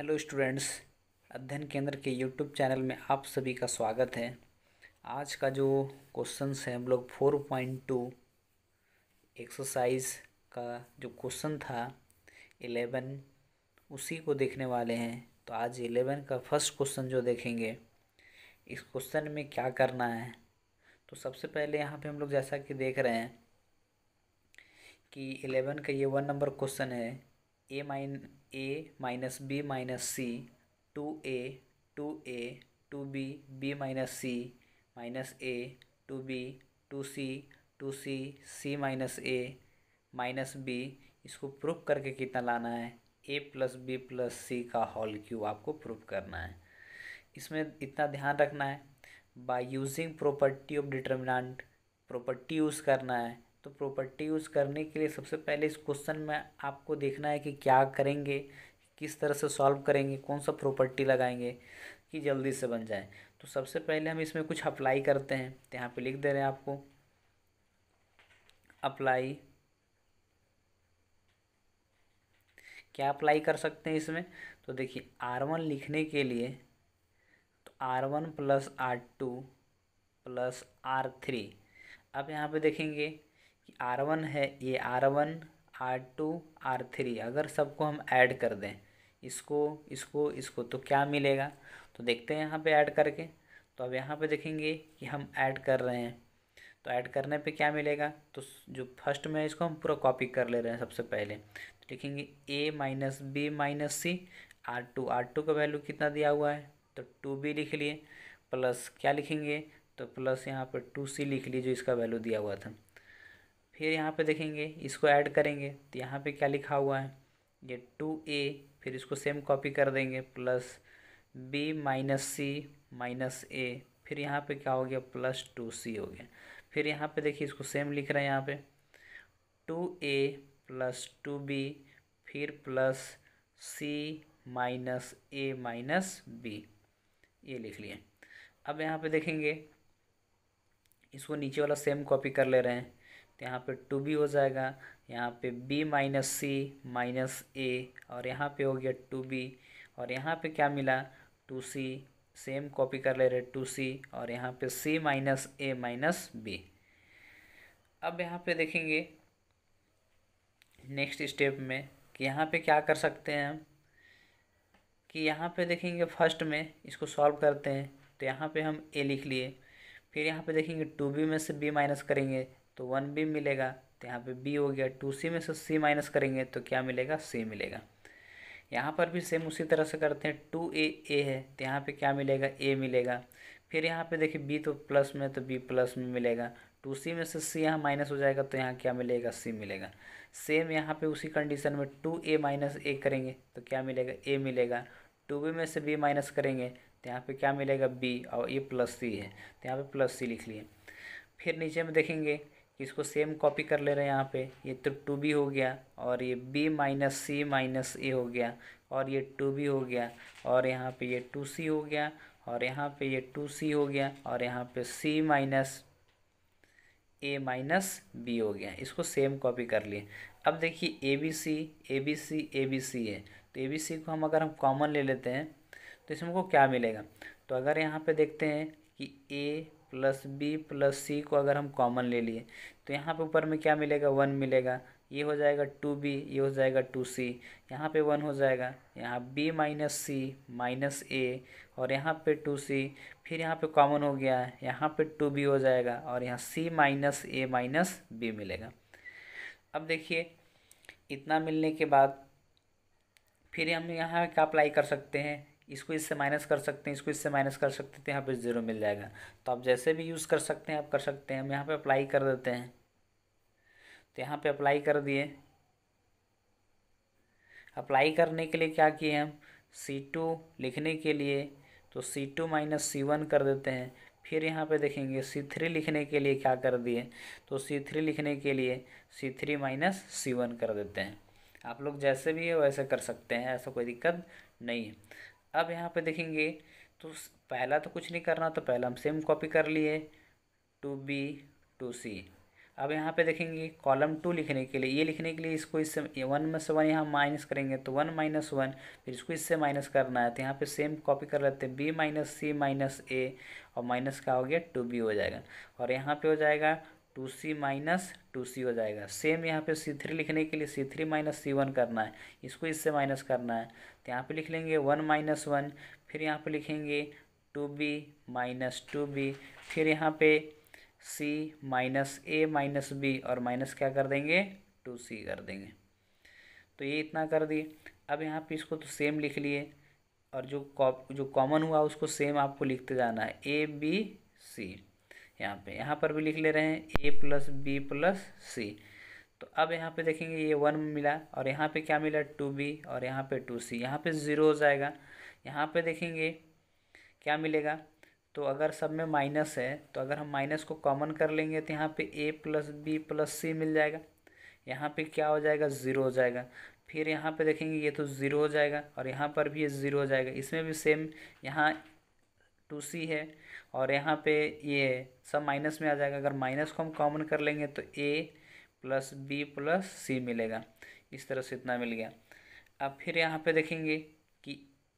hello students अध्ययन केंद्र के यूट्यूब चैनल में आप सभी का स्वागत है आज का जो क्वेश्चन है हम लोग फोर पॉइंट टू एक्सरसाइज का जो क्वेश्चन था एलेवन उसी को देखने वाले हैं तो आज एलेवन का फर्स्ट क्वेश्चन जो देखेंगे इस क्वेश्चन में क्या करना है तो सबसे पहले यहाँ पे हम लोग जैसा कि देख रहे हैं कि एलेवन का ये वन नंबर क्वेश्चन है ए माइन A minus B minus C two A two A two B B minus C minus A two B two C two C C minus A minus B इसको proof करके कितना लाना है A plus B plus C का whole cube आपको proof करना है इसमें इतना ध्यान रखना है by using property of determinant property use करना है तो प्रॉपर्टी यूज़ करने के लिए सबसे पहले इस क्वेश्चन में आपको देखना है कि क्या करेंगे किस तरह से सॉल्व करेंगे कौन सा प्रॉपर्टी लगाएंगे कि जल्दी से बन जाए तो सबसे पहले हम इसमें कुछ अप्लाई करते हैं तो यहाँ पर लिख दे रहे हैं आपको अप्लाई क्या अप्लाई कर सकते हैं इसमें तो देखिए आर वन लिखने के लिए तो R one plus R two plus R three अब यहाँ पे देखेंगे आर वन है ये R one R two R three अगर सबको हम ऐड कर दें इसको इसको इसको तो क्या मिलेगा तो देखते हैं यहाँ पे ऐड करके तो अब यहाँ पे देखेंगे कि हम ऐड कर रहे हैं तो ऐड करने पे क्या मिलेगा तो जो फर्स्ट में इसको हम पूरा कॉपी कर ले रहे हैं सबसे पहले तो लिखेंगे A minus B minus C R two R two का वैल्यू कितना दिया हुआ है तो टू बी लिख लिए प्लस क्या लिखेंगे तो प्लस यहाँ पर टू सी लिख लिए जो इसका वैल्यू दिया हुआ था फिर यहाँ पे देखेंगे इसको ऐड करेंगे तो यहाँ पे क्या लिखा हुआ है ये टू ए फिर इसको सेम कॉपी कर देंगे plus B minus C minus A फिर यहाँ पे क्या हो गया प्लस टू सी हो गया फिर यहाँ पे देखिए इसको सेम लिख रहे हैं यहाँ पे two A plus two B फिर plus C minus A minus B ये लिख लिए अब यहाँ पे देखेंगे इसको नीचे वाला सेम कॉपी कर ले रहे हैं तो यहाँ पे टू बी हो जाएगा यहाँ पे B minus C minus A और यहाँ पे हो गया टू बी और यहाँ पे क्या मिला टू सी सेम कॉपी कर ले रहे टू सी और यहाँ पे C minus A minus B अब यहाँ पे देखेंगे नेक्स्ट स्टेप में कि यहाँ पे क्या कर सकते हैं हम कि यहाँ पे देखेंगे फर्स्ट में इसको सॉल्व करते हैं तो यहाँ पे हम ए लिख लिए फिर यहाँ पे देखेंगे टू बी में से बी माइनस करेंगे तो वन बी मिलेगा तो यहाँ पे बी हो गया टू सी में से सी माइनस करेंगे तो क्या मिलेगा सी मिलेगा यहाँ पर भी सेम उसी तरह से करते हैं टू ए ए है तो यहाँ पे क्या मिलेगा ए मिलेगा फिर यहाँ पे देखिए बी तो प्लस में तो बी प्लस में मिलेगा टू सी में से सी यहाँ माइनस हो जाएगा तो यहाँ क्या मिलेगा सी मिलेगा सेम यहाँ पे उसी कंडीशन में टू ए माइनस ए करेंगे तो क्या मिलेगा ए मिलेगा टू बी में से बी माइनस करेंगे तो यहाँ पे क्या मिलेगा बी और ये प्लस सी है तो यहाँ पे प्लस सी लिख लिए फिर नीचे में देखेंगे इसको सेम कॉपी कर ले रहे हैं यहाँ पे ये तो टू बी हो गया और ये B minus C minus A हो गया और ये टू बी हो गया और यहाँ पे ये टू सी हो गया और यहाँ पे ये टू सी हो गया और यहाँ पे C minus A minus B हो गया इसको सेम कॉपी कर लिए अब देखिए A B C A B C A B C है तो ए बी सी को हम अगर हम कॉमन ले लेते हैं तो इसमें को क्या मिलेगा तो अगर यहाँ पे देखते हैं कि A plus B plus C को अगर हम कॉमन ले लिए तो यहाँ पे ऊपर में क्या मिलेगा वन मिलेगा ये हो जाएगा टू बी ये हो जाएगा टू सी यहाँ पे वन हो जाएगा यहाँ B minus C minus A और यहाँ पे टू सी फिर यहाँ पे कॉमन हो गया है यहाँ पे टू बी हो जाएगा और यहाँ C minus A minus B मिलेगा अब देखिए इतना मिलने के बाद फिर हम यहाँ क्या अप्लाई कर सकते हैं इसको इससे माइनस कर सकते हैं इसको इससे माइनस कर सकते हैं तो यहाँ पे ज़ीरो मिल जाएगा तो आप जैसे भी यूज़ कर सकते हैं आप कर सकते हैं हम यहाँ पे अप्लाई कर देते हैं तो यहाँ पे अप्लाई कर दिए अप्लाई करने के लिए क्या किए हम सी टू लिखने के लिए तो C two minus C one कर देते हैं फिर यहाँ पे देखेंगे सी थ्री लिखने के लिए क्या कर दिए तो सी थ्री लिखने के लिए C three minus C one कर देते हैं आप लोग जैसे भी है वैसे कर सकते हैं ऐसा कोई दिक्कत नहीं है अब यहाँ पे देखेंगे तो पहला तो कुछ नहीं करना तो पहला हम सेम कॉपी कर लिए टू बी टू सी अब यहाँ पे देखेंगे कॉलम टू लिखने के लिए ये लिखने के लिए इसको इससे वन में से वन यहाँ माइनस करेंगे तो वन माइनस वन फिर इसको इससे माइनस करना है तो यहाँ पे सेम कॉपी कर लेते हैं B minus C minus A और माइनस का हो गया टू बी हो जाएगा और यहाँ पे हो जाएगा two C minus two C हो जाएगा सेम यहाँ पे सी थ्री लिखने के लिए C three minus C one करना है इसको इससे माइनस करना है तो यहाँ पे लिख लेंगे वन माइनस वन फिर यहाँ पे लिखेंगे two B minus two B फिर यहाँ पे C minus A minus B और माइनस क्या कर देंगे टू सी कर देंगे तो ये इतना कर दिए अब यहाँ पे इसको तो सेम लिख लिए और जो कॉप जो कॉमन हुआ उसको सेम आपको लिखते जाना है ए बी सी यहाँ पे यहाँ पर भी लिख ले रहे हैं A plus B plus C तो अब यहाँ पे देखेंगे ये वन मिला और यहाँ पे क्या मिला टू बी और यहाँ पे टू सी यहाँ पे ज़ीरो हो जाएगा यहाँ पे देखेंगे क्या मिलेगा तो अगर सब में माइनस है तो अगर हम माइनस को कॉमन कर लेंगे तो यहाँ पे A plus B plus C मिल जाएगा यहाँ पे क्या हो जाएगा ज़ीरो हो जाएगा फिर यहाँ पे देखेंगे ये तो ज़ीरो हो जाएगा और यहाँ पर भी ये ज़ीरो हो जाएगा इसमें भी सेम यहाँ टू सी है और यहाँ पे ये सब माइनस में आ जाएगा अगर माइनस को हम कॉमन कर लेंगे तो A plus B plus C मिलेगा इस तरह से इतना मिल गया अब फिर यहाँ पे देखेंगे कि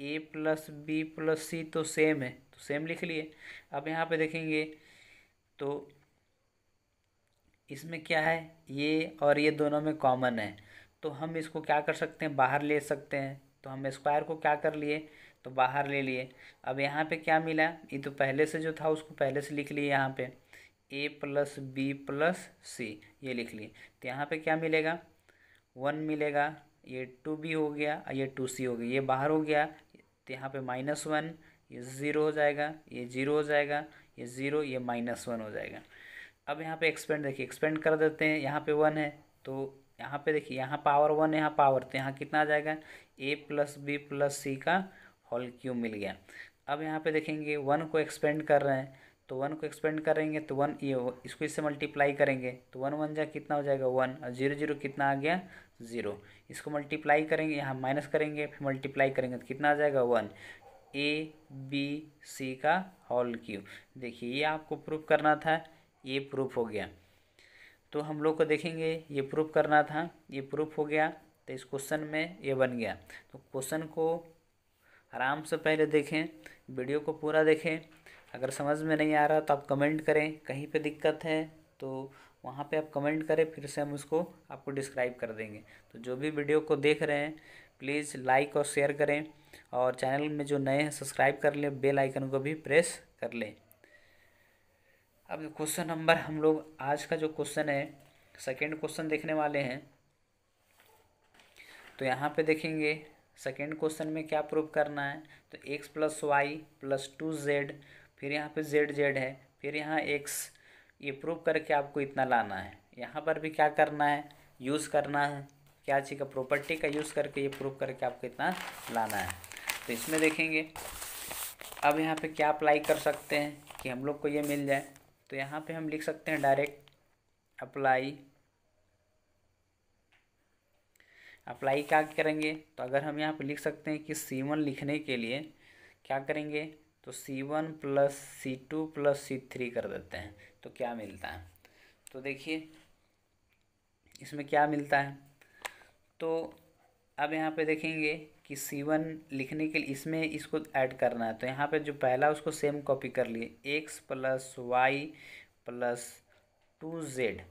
A plus B plus C तो सेम है तो सेम लिख लिए अब यहाँ पे देखेंगे तो इसमें क्या है ये और ये दोनों में कॉमन है तो हम इसको क्या कर सकते हैं बाहर ले सकते हैं तो हम स्क्वायर को क्या कर लिए तो बाहर ले लिए अब यहाँ पे क्या मिला ये तो पहले से जो था उसको पहले से लिख लिए यहाँ पे A plus B plus C ये लिख लिए तो यहाँ पे क्या मिलेगा वन मिलेगा ये टू बी हो गया ये टू सी हो गया ये बाहर हो गया तो यहाँ पे माइनस वन ये ज़ीरो हो जाएगा ये ज़ीरो हो जाएगा ये ज़ीरो ये माइनस वन हो जाएगा अब यहाँ पे एक्सपेंड देखिए एक्सपेंड कर देते हैं यहाँ पे वन है तो यहाँ पे देखिए यहाँ पावर वन यहाँ पावर तो यहाँ कितना आ जाएगा A plus B plus C का होल क्यूब मिल गया अब यहाँ पे देखेंगे वन को एक्सपेंड कर रहे हैं तो वन को एक्सपेंड करेंगे तो वन ये इसको इससे मल्टीप्लाई करेंगे तो वन वन जा कितना हो जाएगा वन और जीरो जीरो कितना आ गया ज़ीरो इसको मल्टीप्लाई करेंगे यहाँ माइनस करेंगे फिर मल्टीप्लाई करेंगे तो कितना आ जाएगा वन ए बी सी का हॉल क्यू देखिए ये आपको प्रूफ करना था ये प्रूफ हो गया तो हम लोग को देखेंगे ये प्रूफ करना था ये प्रूफ हो गया तो इस क्वेश्चन में ये बन गया तो क्वेश्चन को आराम से पहले देखें वीडियो को पूरा देखें अगर समझ में नहीं आ रहा तो आप कमेंट करें कहीं पे दिक्कत है तो वहाँ पे आप कमेंट करें फिर से हम उसको आपको डिस्क्राइब कर देंगे तो जो भी वीडियो को देख रहे हैं प्लीज़ लाइक और शेयर करें और चैनल में जो नए हैं सब्सक्राइब कर लें बेल आइकन को भी प्रेस कर लें अब क्वेश्चन नंबर हम लोग आज का जो क्वेश्चन है सेकेंड क्वेश्चन देखने वाले हैं तो यहाँ पर देखेंगे सेकेंड क्वेश्चन में क्या प्रूव करना है तो X plus Y plus two Z फिर यहाँ पे जेड जेड है फिर यहाँ एक्स ये प्रूव करके आपको इतना लाना है यहाँ पर भी क्या करना है यूज़ करना है क्या चीज़ का प्रॉपर्टी का यूज़ करके ये प्रूव करके आपको इतना लाना है तो इसमें देखेंगे अब यहाँ पे क्या अप्लाई कर सकते हैं कि हम लोग को ये मिल जाए तो यहाँ पे हम लिख सकते हैं डायरेक्ट अप्लाई अप्लाई क्या करेंगे तो अगर हम यहाँ पर लिख सकते हैं कि सी वन लिखने के लिए क्या करेंगे तो C one plus C two plus C three कर देते हैं तो क्या मिलता है तो देखिए इसमें क्या मिलता है तो अब यहाँ पे देखेंगे कि सी वन लिखने के लिए इसमें इसको ऐड करना है तो यहाँ पे जो पहला उसको सेम कॉपी कर लिए X plus Y plus two Z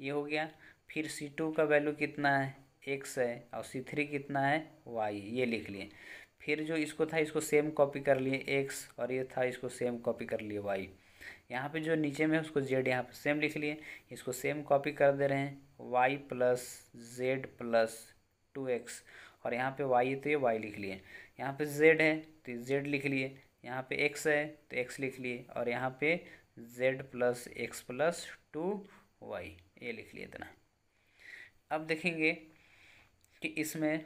ये हो गया फिर सी टू का वैल्यू कितना है एक्स है और सी थ्री कितना है वाई ये लिख लिए फिर जो इसको था इसको सेम कॉपी कर लिए एक्स और ये था इसको सेम कॉपी कर लिए वाई यहाँ पे जो नीचे में है उसको जेड यहाँ पे सेम लिख लिए इसको सेम कॉपी कर दे रहे हैं Y plus Z plus two X और यहाँ पे वाई है तो ये वाई लिख लिए यहाँ पे जेड है तो जेड लिख लिए यहाँ पे एक्स है तो एक्स लिख लिए और यहाँ पे Z plus X plus two Y ये लिख लिए इतना अब देखेंगे कि इसमें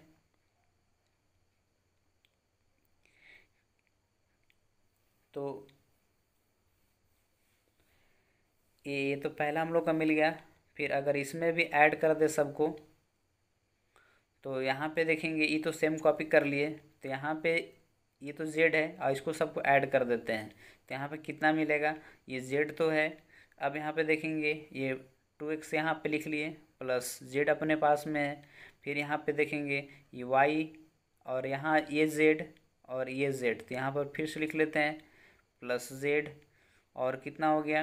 तो ये तो पहला हम लोग का मिल गया फिर अगर इसमें भी ऐड कर दे सबको तो यहाँ पे देखेंगे ये तो सेम कॉपी कर लिए तो यहाँ पे ये तो जेड है और इसको सबको ऐड कर देते हैं तो यहाँ पे कितना मिलेगा ये जेड तो है अब यहाँ पे देखेंगे ये टू एक्स यहाँ पर लिख लिए प्लस जेड अपने पास में है फिर यहाँ पे देखेंगे ये वाई और यहाँ ये जेड और ये जेड तो यहाँ पर फिर से लिख लेते हैं प्लस जेड और कितना हो गया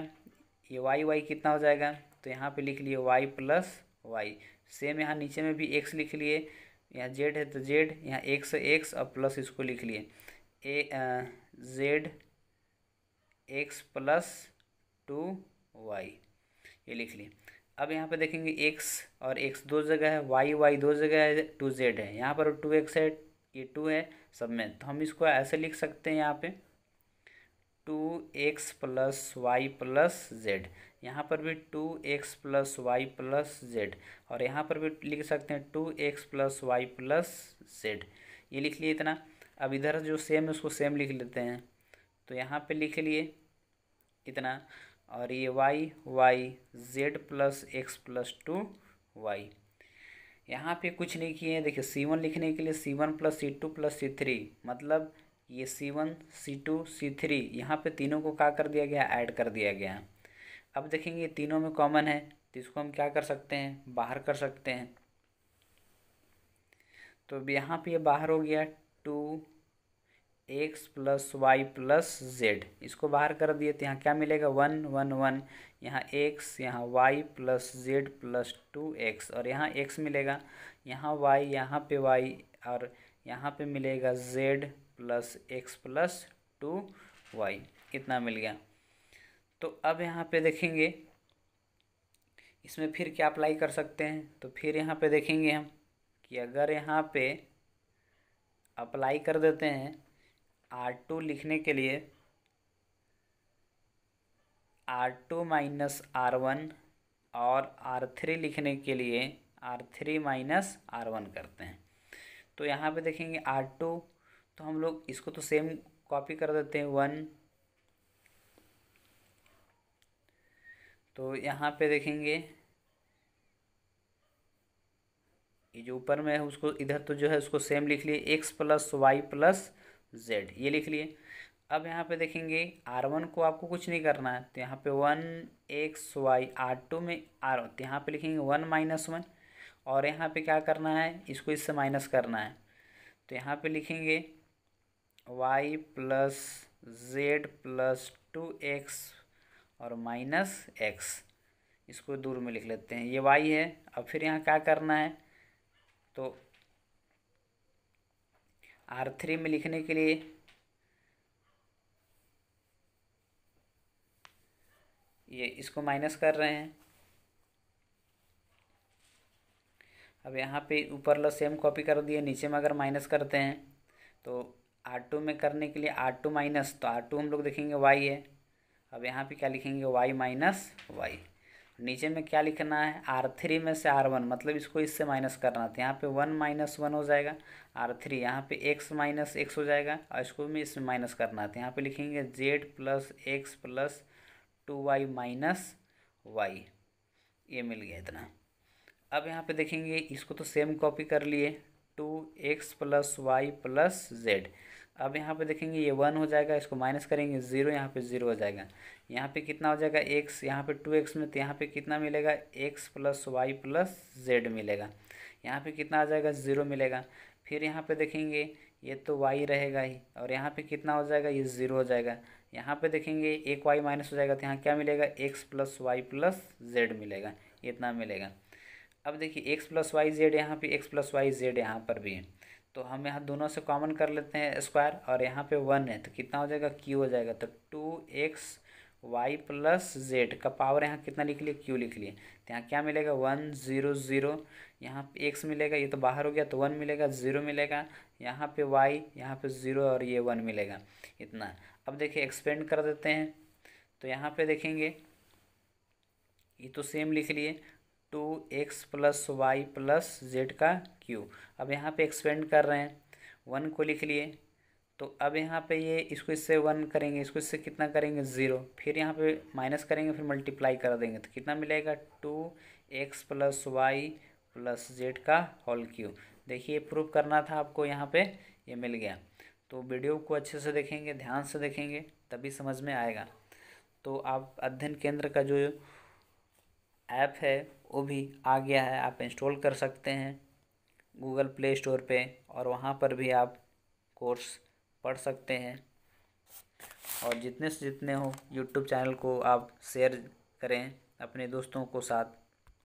ये वाई वाई कितना हो जाएगा तो यहाँ पे लिख लिए वाई प्लस वाई सेम यहाँ नीचे में भी एक्स लिख लिए यहाँ जेड है तो जेड यहाँ एक्स एक्स और प्लस इसको लिख लिए ए Z X plus two Y ये लिख लें अब यहाँ पर देखेंगे एक्स और एक्स दो जगह है वाई वाई दो जगह है टू जेड है यहाँ पर टू एक्स है ये टू है सब में तो हम इसको ऐसे लिख सकते हैं यहाँ पे two X plus Y plus Z यहाँ पर भी two X plus Y plus Z और यहाँ पर भी लिख सकते हैं two X plus Y plus Z ये लिख लिए इतना अब इधर जो सेम है उसको सेम लिख लेते हैं तो यहाँ पे लिख लिए इतना और ये Y Y Z plus X plus two Y यहाँ पे कुछ नहीं किए हैं देखिए सी वन लिखने के लिए C one plus C two plus C three मतलब ये C one C two C three यहाँ पर तीनों को क्या कर दिया गया ऐड कर दिया गया अब देखेंगे तीनों में कॉमन है तो इसको हम क्या कर सकते हैं बाहर कर सकते हैं तो यहाँ पे ये बाहर हो गया two X plus Y plus Z इसको बाहर कर दिए तो यहाँ क्या मिलेगा वन वन वन यहाँ एक्स यहाँ Y plus Z plus two X और यहाँ एक्स मिलेगा यहाँ वाई यहाँ पे वाई और यहाँ पे मिलेगा Z plus X plus two Y इतना मिल गया तो अब यहाँ पे देखेंगे इसमें फिर क्या अप्लाई कर सकते हैं तो फिर यहाँ पे देखेंगे हम कि अगर यहाँ पे अप्लाई कर देते हैं आर टू लिखने के लिए R two minus R one और आर थ्री लिखने के लिए R three minus R one करते हैं तो यहाँ पे देखेंगे आर टू तो हम लोग इसको तो सेम कॉपी कर देते हैं वन तो यहाँ पे देखेंगे ये जो ऊपर में है उसको इधर तो जो है उसको सेम लिख लिए X plus Y plus Z ये लिख लिए अब यहाँ पे देखेंगे आर वन को आपको कुछ नहीं करना है तो यहाँ पे one X Y R two में आर तो यहाँ पे लिखेंगे वन माइनस वन और यहाँ पे क्या करना है इसको इससे माइनस करना है तो यहाँ पे लिखेंगे Y plus Z plus two X और माइनस एक्स इसको दूर में लिख लेते हैं ये वाई है अब फिर यहाँ क्या करना है तो आर थ्री में लिखने के लिए ये इसको माइनस कर रहे हैं अब यहाँ पे ऊपर लो सेम कॉपी कर दिए नीचे में अगर माइनस करते हैं तो आर टू में करने के लिए आर टू माइनस तो आर टू हम लोग देखेंगे वाई है अब यहाँ पे क्या लिखेंगे वाई माइनस वाई नीचे में क्या लिखना है आर थ्री में से आर वन मतलब इसको इससे माइनस करना था यहाँ पे वन माइनस वन हो जाएगा आर थ्री यहाँ पे एक्स माइनस एक्स हो जाएगा और इसको भी इसमें माइनस करना था यहाँ पे लिखेंगे Z plus X plus two Y minus Y ये मिल गया इतना अब यहाँ पे देखेंगे इसको तो सेम कॉपी कर लिए two X plus Y plus Z अब यहाँ पे देखेंगे ये वन हो जाएगा इसको माइनस करेंगे ज़ीरो यहाँ पे ज़ीरो हो जाएगा यहाँ पे कितना हो जाएगा एक्स यहाँ पे टू एक्स में तो यहाँ पे कितना मिलेगा X plus Y plus Z मिलेगा यहाँ पे कितना आ जाएगा ज़ीरो मिलेगा फिर यहाँ पे देखेंगे ये तो वाई रहेगा ही और यहाँ पे कितना हो जाएगा ये ज़ीरो हो जाएगा यहाँ पे देखेंगे एक वाई माइनस हो जाएगा तो यहाँ क्या मिलेगा X plus Y plus Z मिलेगा इतना मिलेगा अब देखिए एक्स प्लस वाई जेड यहाँ पर एक्स प्लस वाई जेड यहाँ पर भी है तो हम यहाँ दोनों से कॉमन कर लेते हैं स्क्वायर और यहाँ पे वन है तो कितना हो जाएगा क्यू हो जाएगा तो two X Y plus Z का पावर यहाँ कितना लिख लिए क्यू लिख लिए तो यहाँ क्या मिलेगा वन ज़ीरो ज़ीरो यहाँ पे एक्स मिलेगा ये तो बाहर हो गया तो वन मिलेगा ज़ीरो मिलेगा यहाँ पे वाई यहाँ पे ज़ीरो और ये वन मिलेगा इतना अब देखिए एक्सपेंड कर देते हैं तो यहाँ पे देखेंगे ये तो सेम लिख लिए two X plus Y plus Z का क्यू अब यहाँ पे एक्सपेंड कर रहे हैं वन को लिख लिए तो अब यहाँ पे ये इसको इससे वन करेंगे इसको इससे कितना करेंगे ज़ीरो फिर यहाँ पे माइनस करेंगे फिर मल्टीप्लाई कर देंगे तो कितना मिलेगा two X plus Y plus Z का होल क्यू देखिए प्रूव करना था आपको यहाँ पे ये मिल गया तो वीडियो को अच्छे से देखेंगे ध्यान से देखेंगे तभी समझ में आएगा तो आप अध्ययन केंद्र का जो ऐप है वो भी आ गया है आप इंस्टॉल कर सकते हैं गूगल प्ले स्टोर पे और वहाँ पर भी आप कोर्स पढ़ सकते हैं और जितने से जितने हो यूट्यूब चैनल को आप शेयर करें अपने दोस्तों को साथ